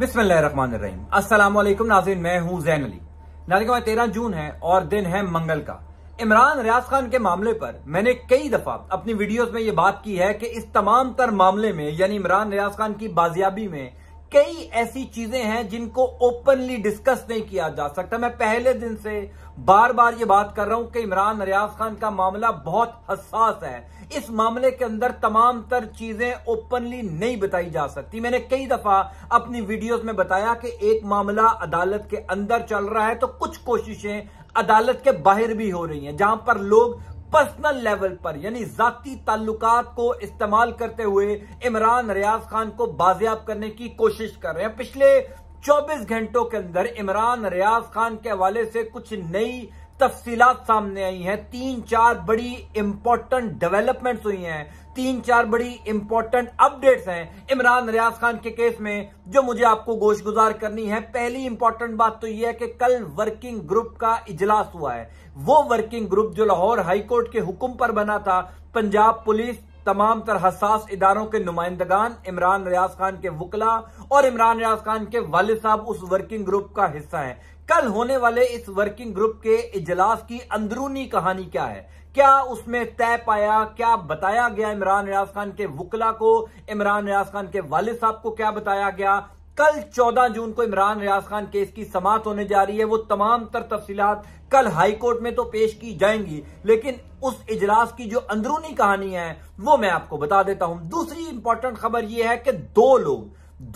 बिस्मिल्लाहिर्रहमानिर्रहीम अस्सलाम वालेकुम नाजिन मैं हूँ जैन अली नाजिक तेरह जून है और दिन है मंगल का इमरान रियाज खान के मामले पर मैंने कई दफा अपनी वीडियोस में ये बात की है कि इस तमाम तर मामले में यानी इमरान रियाज खान की बाजियाबी में कई ऐसी चीजें हैं जिनको ओपनली डिस्कस नहीं किया जा सकता मैं पहले दिन से बार बार ये बात कर रहा हूं कि इमरान रियाज खान का मामला बहुत हसास है इस मामले के अंदर तमाम तर चीजें ओपनली नहीं बताई जा सकती मैंने कई दफा अपनी वीडियोस में बताया कि एक मामला अदालत के अंदर चल रहा है तो कुछ कोशिशें अदालत के बाहर भी हो रही हैं जहां पर लोग पर्सनल लेवल पर यानी जाती ताल्लुकात को इस्तेमाल करते हुए इमरान रियाज खान को बाजियाब करने की कोशिश कर रहे हैं पिछले 24 घंटों के अंदर इमरान रियाज खान के हवाले से कुछ नई तफसीलात सामने आई हैं तीन चार बड़ी इंपॉर्टेंट डेवलपमेंट्स हुई हैं तीन चार बड़ी इंपॉर्टेंट अपडेट्स हैं इमरान रियाज खान के केस में जो मुझे आपको गोश गुजार करनी है पहली इंपॉर्टेंट बात तो यह है कि कल वर्किंग ग्रुप का इजलास हुआ है वो वर्किंग ग्रुप जो लाहौर हाईकोर्ट के हुक्म पर बना था पंजाब पुलिस तमाम तर हसास इदारों के नुमाइंदगान इमरान रियाज खान के वकला और इमरान रियाज खान के वाल साहब उस वर्किंग ग्रुप का हिस्सा हैं कल होने वाले इस वर्किंग ग्रुप के इजलास की अंदरूनी कहानी क्या है क्या उसमें तय पाया क्या बताया गया इमरान रियाज खान के वकला को इमरान रियाज खान के वाल साहब को क्या बताया गया कल 14 जून को इमरान रियाज खान केस की समाप्त होने जा रही है वो तमाम तर तफसीलात कल हाई कोर्ट में तो पेश की जाएंगी लेकिन उस इजलास की जो अंदरूनी कहानी है वो मैं आपको बता देता हूं दूसरी इंपॉर्टेंट खबर यह है कि दो लोग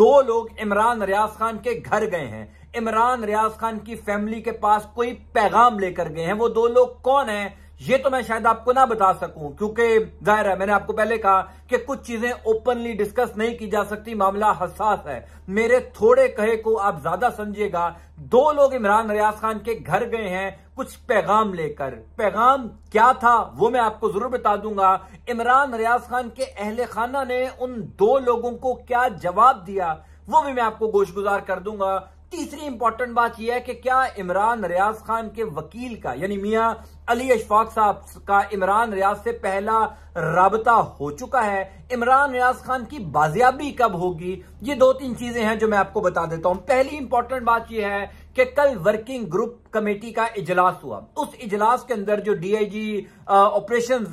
दो लोग इमरान रियाज खान के घर गए हैं इमरान रियाज खान की फैमिली के पास कोई पैगाम लेकर गए हैं वो दो लोग कौन है ये तो मैं शायद आपको ना बता सकूं क्योंकि जाहिर है मैंने आपको पहले कहा कि कुछ चीजें ओपनली डिस्कस नहीं की जा सकती मामला हसास है मेरे थोड़े कहे को आप ज्यादा समझिएगा दो लोग इमरान रियाज खान के घर गए हैं कुछ पैगाम लेकर पैगाम क्या था वो मैं आपको जरूर बता दूंगा इमरान रियाज खान के अहले खाना ने उन दो लोगों को क्या जवाब दिया वो भी मैं आपको गोश गुजार कर दूंगा तीसरी इंपॉर्टेंट बात यह है कि क्या इमरान रियाज खान के वकील का यानी मियां अली अशफाक साहब का इमरान रियाज से पहला रबता हो चुका है इमरान रियाज खान की बाजियाबी कब होगी ये दो तीन चीजें हैं जो मैं आपको बता देता हूं पहली इंपॉर्टेंट बात यह है कि कल वर्किंग ग्रुप कमेटी का इजलास हुआ उस इजलास के अंदर जो डीआईजी ऑपरेशन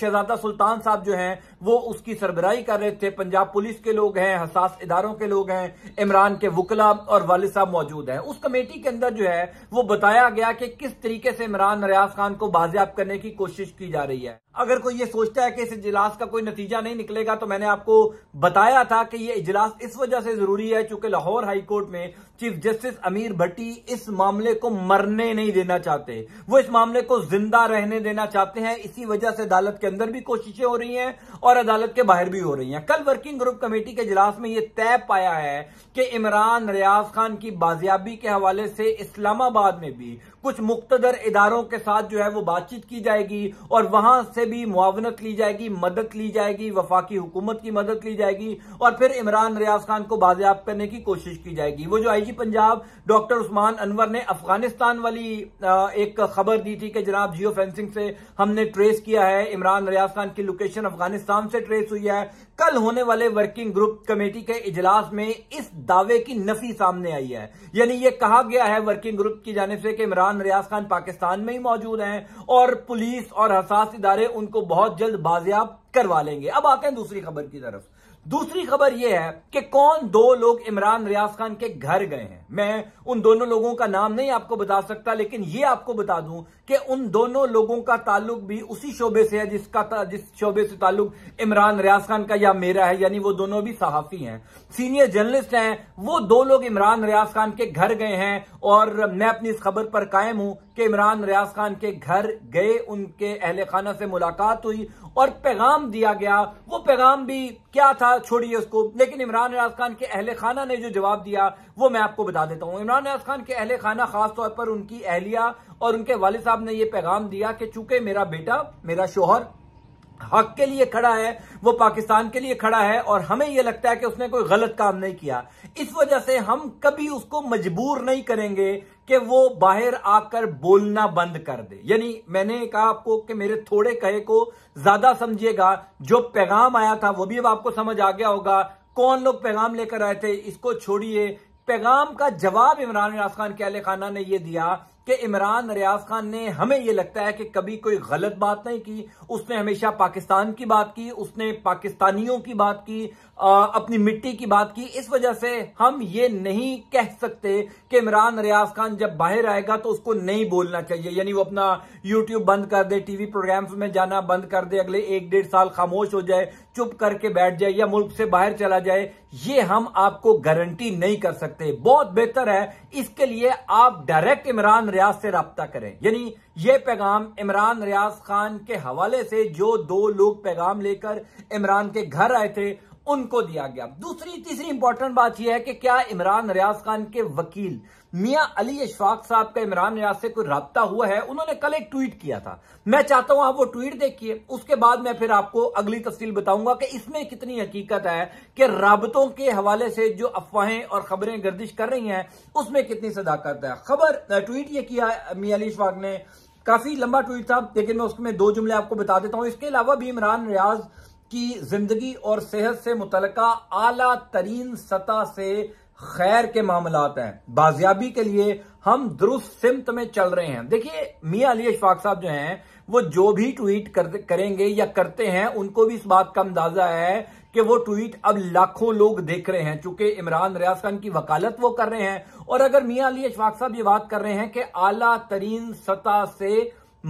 शहजादा सुल्तान साहब जो हैं वो उसकी सरबराही कर रहे थे पंजाब पुलिस के लोग हैं हसास इदारों के लोग हैं इमरान के वकला और वालिद साहब मौजूद हैं उस कमेटी के अंदर जो है वो बताया गया कि किस तरीके से इमरान रियाज खान को बाजियाब करने की कोशिश की जा रही है अगर कोई ये सोचता है कि इस इजलास का कोई नतीजा नहीं निकलेगा तो मैंने आपको बताया था कि ये इजलास इस वजह से जरूरी है चूंकि लाहौर हाईकोर्ट में चीफ जस्टिस अमीर भट्टी व्यक्ति इस मामले को मरने नहीं देना चाहते वो इस मामले को जिंदा रहने देना चाहते हैं इसी वजह से अदालत के अंदर भी कोशिशें हो रही हैं और अदालत के बाहर भी हो रही हैं कल वर्किंग ग्रुप कमेटी के इजलास में यह तय पाया है कि इमरान रियाज खान की बाजियाबी के हवाले से इस्लामाबाद में भी कुछ मुख्तर इदारों के साथ जो है वो बातचीत की जाएगी और वहां से भी मुआवनत ली जाएगी मदद ली जाएगी वफाकी हुकूमत की मदद ली जाएगी और फिर इमरान रियाज खान को बाजियाब करने की कोशिश की जाएगी वो जो I G Punjab doctor Usman Anwar ने अफगानिस्तान वाली एक खबर दी थी कि जनाब जियो फेंसिंग से हमने ट्रेस किया है इमरान रियाज खान की लोकेशन अफगानिस्तान से ट्रेस हुई है कल होने वाले वर्किंग ग्रुप कमेटी के इजलास में इस दावे की नफी सामने आई है यानी यह कहा गया है वर्किंग ग्रुप की जाने से कि इमरान रियाज खान पाकिस्तान में ही मौजूद हैं और पुलिस और हसास इदारे उनको बहुत जल्द बाजियाब करवा लेंगे अब आते हैं दूसरी खबर की तरफ दूसरी खबर यह है कि कौन दो लोग इमरान रियाज खान के घर गए हैं मैं उन दोनों लोगों का नाम नहीं आपको बता सकता लेकिन यह आपको बता दूं कि उन दोनों लोगों का ताल्लुक भी उसी शोबे से है जिसका जिस शोबे से ताल्लुक इमरान रियाज खान का या मेरा है यानी वो दोनों भी सहाफी हैं सीनियर जर्नलिस्ट हैं वो दो लोग इमरान रियाज खान के घर गए हैं और मैं अपनी इस खबर पर कायम हूं कि इमरान रियाज खान के घर गए उनके अहल खाना से मुलाकात हुई और पैगाम दिया गया वो पैगाम भी क्या था छोड़िए उसको लेकिन इमरान रियाज खान के अहल खाना ने जो जवाब दिया वो मैं आपको बता देता हूँ इमरान रियाज खान के अहल खाना खासतौर पर उनकी अहलिया और उनके वाले साहब ने यह पैगाम दिया कि चूंकि मेरा बेटा मेरा शोहर हक के लिए खड़ा है वो पाकिस्तान के लिए खड़ा है और हमें ये लगता है कि उसने कोई गलत काम नहीं किया इस वजह से हम कभी उसको मजबूर नहीं करेंगे कि वो बाहर आकर बोलना बंद कर दे यानी मैंने कहा आपको कि मेरे थोड़े कहे को ज्यादा समझिएगा जो पैगाम आया था वो भी अब आपको समझ आ गया होगा कौन लोग पैगाम लेकर आए थे इसको छोड़िए पैगाम का जवाब इमरान खान के अहल खाना ने यह दिया कि इमरान रियाज खान ने हमें यह लगता है कि कभी कोई गलत बात नहीं की उसने हमेशा पाकिस्तान की बात की उसने पाकिस्तानियों की बात की आ, अपनी मिट्टी की बात की इस वजह से हम ये नहीं कह सकते कि इमरान रियाज खान जब बाहर आएगा तो उसको नहीं बोलना चाहिए यानी वो अपना यूट्यूब बंद कर दे टीवी प्रोग्राम्स में जाना बंद कर दे अगले एक डेढ़ साल खामोश हो जाए चुप करके बैठ जाए या मुल्क से बाहर चला जाए ये हम आपको गारंटी नहीं कर सकते बहुत बेहतर है इसके लिए आप डायरेक्ट इमरान रियाज से रबता करें यानी ये पैगाम इमरान रियाज खान के हवाले से जो दो लोग पैगाम लेकर इमरान के घर आए थे उनको दिया गया दूसरी तीसरी इंपॉर्टेंट बात यह है कि क्या इमरान रियाज खान के वकील मियां अली अशफाक साहब का इमरान रियाज से कोई रबता हुआ है उन्होंने कल एक ट्वीट किया था मैं चाहता हूं आप वो ट्वीट देखिए उसके बाद मैं फिर आपको अगली तफसील बताऊंगा कि इसमें कितनी हकीकत है कि रबतों के हवाले से जो अफवाहें और खबरें गर्दिश कर रही हैं उसमें कितनी सदाकत है खबर ट्वीट ये किया मियाँ अली अशफाक ने काफी लंबा ट्वीट था लेकिन मैं उसमें दो जुमले आपको बता देता हूं इसके अलावा भी इमरान रियाज की जिंदगी और सेहत से मुतल आला तरीन सतह से खैर के मामलात हैं बाजियाबी के लिए हम दुरुस्त सिमत में चल रहे हैं देखिए मियाँ अली अशफाक साहब जो हैं वो जो भी ट्वीट कर, करेंगे या करते हैं उनको भी इस बात का अंदाजा है कि वो ट्वीट अब लाखों लोग देख रहे हैं चूंकि इमरान रियाज खान की वकालत वो कर रहे हैं और अगर मियाँ अली अशफाक साहब ये बात कर रहे हैं कि आला तरीन सतह से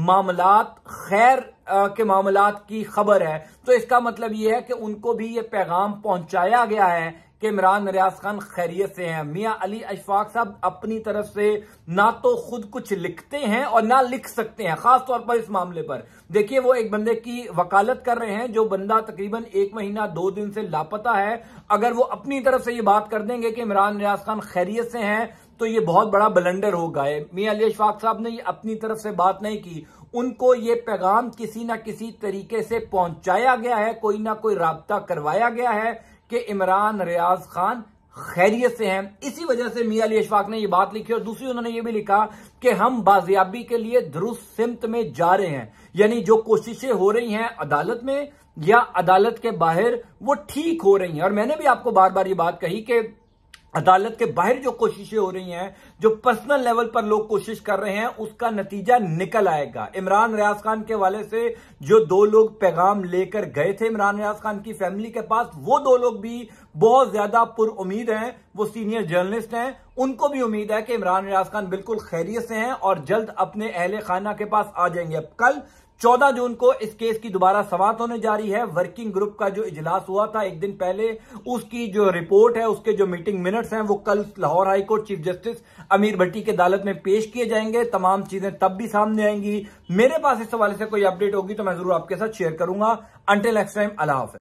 मामलात खैर के मामलात की खबर है तो इसका मतलब यह है कि उनको भी ये पैगाम पहुंचाया गया है कि इमरान रियाज खान खैरियत से हैं मियाँ अली अशफाक साहब अपनी तरफ से ना तो खुद कुछ लिखते हैं और ना लिख सकते हैं खास तौर पर इस मामले पर देखिए वो एक बंदे की वकालत कर रहे हैं जो बंदा तकरीबन एक महीना दो दिन से लापता है अगर वो अपनी तरफ से ये बात कर देंगे कि इमरान रियाज खान खैरियत से हैं तो ये बहुत बड़ा बलंडर होगा मियाँ अली अशफाक साहब ने अपनी तरफ से बात नहीं की उनको ये पैगाम किसी ना किसी तरीके से पहुंचाया गया है कोई ना कोई रबता करवाया गया है कि इमरान रियाज खान खैरियत से हैं इसी वजह से मियाँ अली अशफाक ने यह बात लिखी और दूसरी उन्होंने ये भी लिखा कि हम बाजियाबी के लिए दुरुस्त सिमत में जा रहे हैं यानी जो कोशिशें हो रही हैं अदालत में या अदालत के बाहर वो ठीक हो रही हैं और मैंने भी आपको बार बार ये बात कही कि अदालत के बाहर जो कोशिशें हो रही हैं जो पर्सनल लेवल पर लोग कोशिश कर रहे हैं उसका नतीजा निकल आएगा इमरान रियाज खान के वाले से जो दो लोग पैगाम लेकर गए थे इमरान रियाज खान की फैमिली के पास वो दो लोग भी बहुत ज्यादा पुर उम्मीद हैं वो सीनियर जर्नलिस्ट हैं उनको भी उम्मीद है कि इमरान रियाज खान बिल्कुल खैरियत से हैं और जल्द अपने अहल खाना के पास आ जाएंगे अब कल चौदह जून को इस केस की दोबारा समाप्त होने जा रही है वर्किंग ग्रुप का जो इजलास हुआ था एक दिन पहले उसकी जो रिपोर्ट है उसके जो मीटिंग मिनट्स हैं वो कल Lahore high court chief justice Amir भट्टी की अदालत में पेश किए जाएंगे तमाम चीजें तब भी सामने आएंगी मेरे पास इस हवाले से कोई अपडेट होगी तो मैं जरूर आपके साथ शेयर करूंगा अंटिल नेक्स्ट टाइम अल्लाह